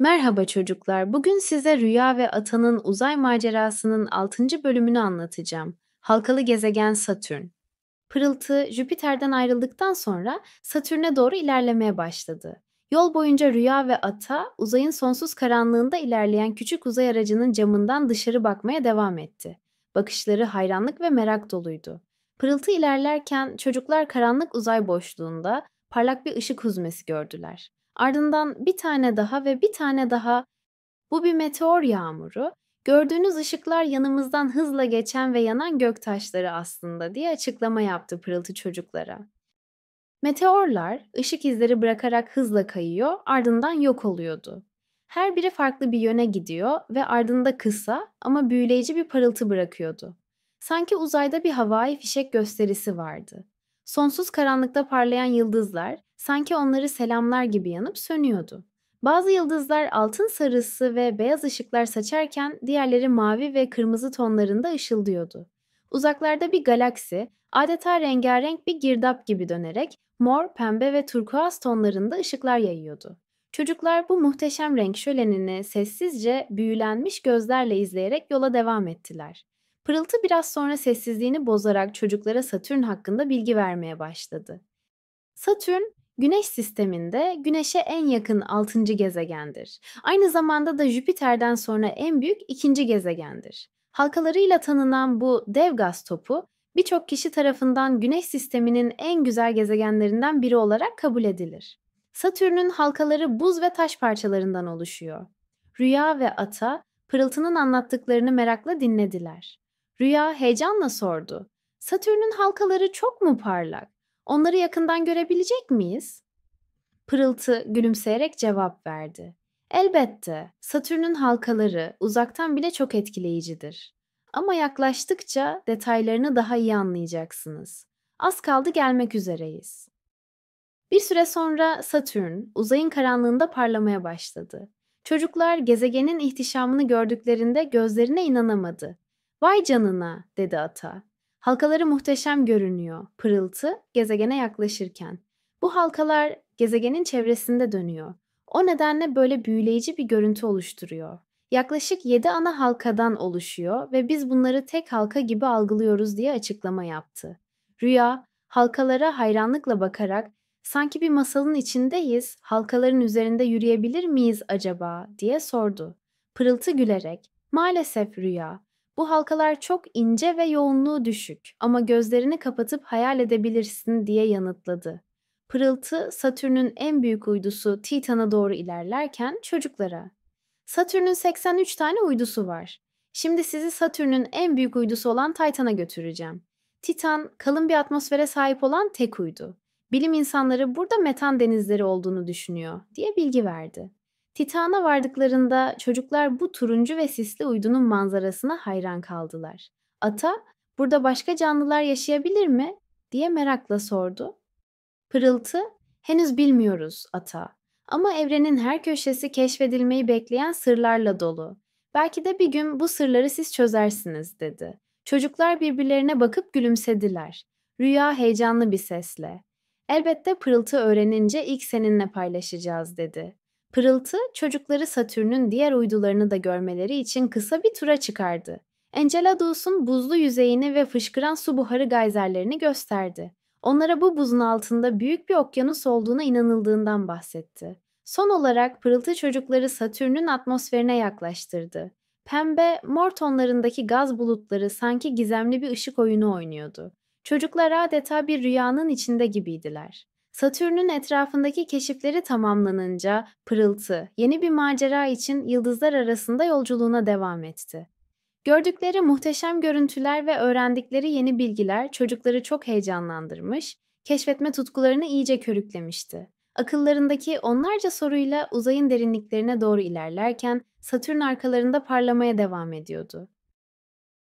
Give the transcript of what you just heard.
Merhaba çocuklar. Bugün size Rüya ve Atan'ın uzay macerasının 6. bölümünü anlatacağım. Halkalı gezegen Satürn. Pırıltı Jüpiter'den ayrıldıktan sonra Satürn'e doğru ilerlemeye başladı. Yol boyunca Rüya ve Ata uzayın sonsuz karanlığında ilerleyen küçük uzay aracının camından dışarı bakmaya devam etti. Bakışları hayranlık ve merak doluydu. Pırıltı ilerlerken çocuklar karanlık uzay boşluğunda parlak bir ışık huzmesi gördüler. Ardından bir tane daha ve bir tane daha. Bu bir meteor yağmuru. Gördüğünüz ışıklar yanımızdan hızla geçen ve yanan göktaşları aslında diye açıklama yaptı pırıltı çocuklara. Meteorlar ışık izleri bırakarak hızla kayıyor, ardından yok oluyordu. Her biri farklı bir yöne gidiyor ve ardında kısa ama büyüleyici bir parıltı bırakıyordu. Sanki uzayda bir havai fişek gösterisi vardı. Sonsuz karanlıkta parlayan yıldızlar sanki onları selamlar gibi yanıp sönüyordu. Bazı yıldızlar altın sarısı ve beyaz ışıklar saçarken diğerleri mavi ve kırmızı tonlarında ışıldıyordu. Uzaklarda bir galaksi, adeta rengarenk bir girdap gibi dönerek mor, pembe ve turkuaz tonlarında ışıklar yayıyordu. Çocuklar bu muhteşem renk şölenini sessizce büyülenmiş gözlerle izleyerek yola devam ettiler. Pırıltı biraz sonra sessizliğini bozarak çocuklara Satürn hakkında bilgi vermeye başladı. Satürn, Güneş sisteminde Güneş'e en yakın 6. gezegendir. Aynı zamanda da Jüpiter'den sonra en büyük ikinci gezegendir. Halkalarıyla tanınan bu dev gaz topu birçok kişi tarafından Güneş sisteminin en güzel gezegenlerinden biri olarak kabul edilir. Satürn'ün halkaları buz ve taş parçalarından oluşuyor. Rüya ve Ata pırıltının anlattıklarını merakla dinlediler. Rüya heyecanla sordu. Satürn'ün halkaları çok mu parlak? Onları yakından görebilecek miyiz? Pırıltı gülümseyerek cevap verdi. Elbette, Satürn'ün halkaları uzaktan bile çok etkileyicidir. Ama yaklaştıkça detaylarını daha iyi anlayacaksınız. Az kaldı gelmek üzereyiz. Bir süre sonra Satürn uzayın karanlığında parlamaya başladı. Çocuklar gezegenin ihtişamını gördüklerinde gözlerine inanamadı. Vay canına dedi ata. Halkaları muhteşem görünüyor. Pırıltı gezegene yaklaşırken. Bu halkalar gezegenin çevresinde dönüyor. O nedenle böyle büyüleyici bir görüntü oluşturuyor. Yaklaşık 7 ana halkadan oluşuyor ve biz bunları tek halka gibi algılıyoruz diye açıklama yaptı. Rüya, halkalara hayranlıkla bakarak sanki bir masalın içindeyiz, halkaların üzerinde yürüyebilir miyiz acaba diye sordu. Pırıltı gülerek, maalesef Rüya, bu halkalar çok ince ve yoğunluğu düşük ama gözlerini kapatıp hayal edebilirsin diye yanıtladı. Pırıltı Satürn'ün en büyük uydusu Titan'a doğru ilerlerken çocuklara. Satürn'ün 83 tane uydusu var. Şimdi sizi Satürn'ün en büyük uydusu olan Titan'a götüreceğim. Titan, kalın bir atmosfere sahip olan tek uydu. Bilim insanları burada metan denizleri olduğunu düşünüyor diye bilgi verdi. Titan'a vardıklarında çocuklar bu turuncu ve sisli uydunun manzarasına hayran kaldılar. Ata, "Burada başka canlılar yaşayabilir mi?" diye merakla sordu. Pırıltı, "Henüz bilmiyoruz ata. Ama evrenin her köşesi keşfedilmeyi bekleyen sırlarla dolu. Belki de bir gün bu sırları siz çözersiniz." dedi. Çocuklar birbirlerine bakıp gülümsediler. Rüya heyecanlı bir sesle. Elbette pırıltı öğrenince ilk seninle paylaşacağız dedi. Pırıltı çocukları Satürn'ün diğer uydularını da görmeleri için kısa bir tura çıkardı. Enceladus'un buzlu yüzeyini ve fışkıran su buharı gayzerlerini gösterdi. Onlara bu buzun altında büyük bir okyanus olduğuna inanıldığından bahsetti. Son olarak pırıltı çocukları Satürn'ün atmosferine yaklaştırdı. Pembe, mor tonlarındaki gaz bulutları sanki gizemli bir ışık oyunu oynuyordu. Çocuklar adeta bir rüyanın içinde gibiydiler. Satürn'ün etrafındaki keşifleri tamamlanınca pırıltı yeni bir macera için yıldızlar arasında yolculuğuna devam etti. Gördükleri muhteşem görüntüler ve öğrendikleri yeni bilgiler çocukları çok heyecanlandırmış, keşfetme tutkularını iyice körüklemişti. Akıllarındaki onlarca soruyla uzayın derinliklerine doğru ilerlerken Satürn arkalarında parlamaya devam ediyordu.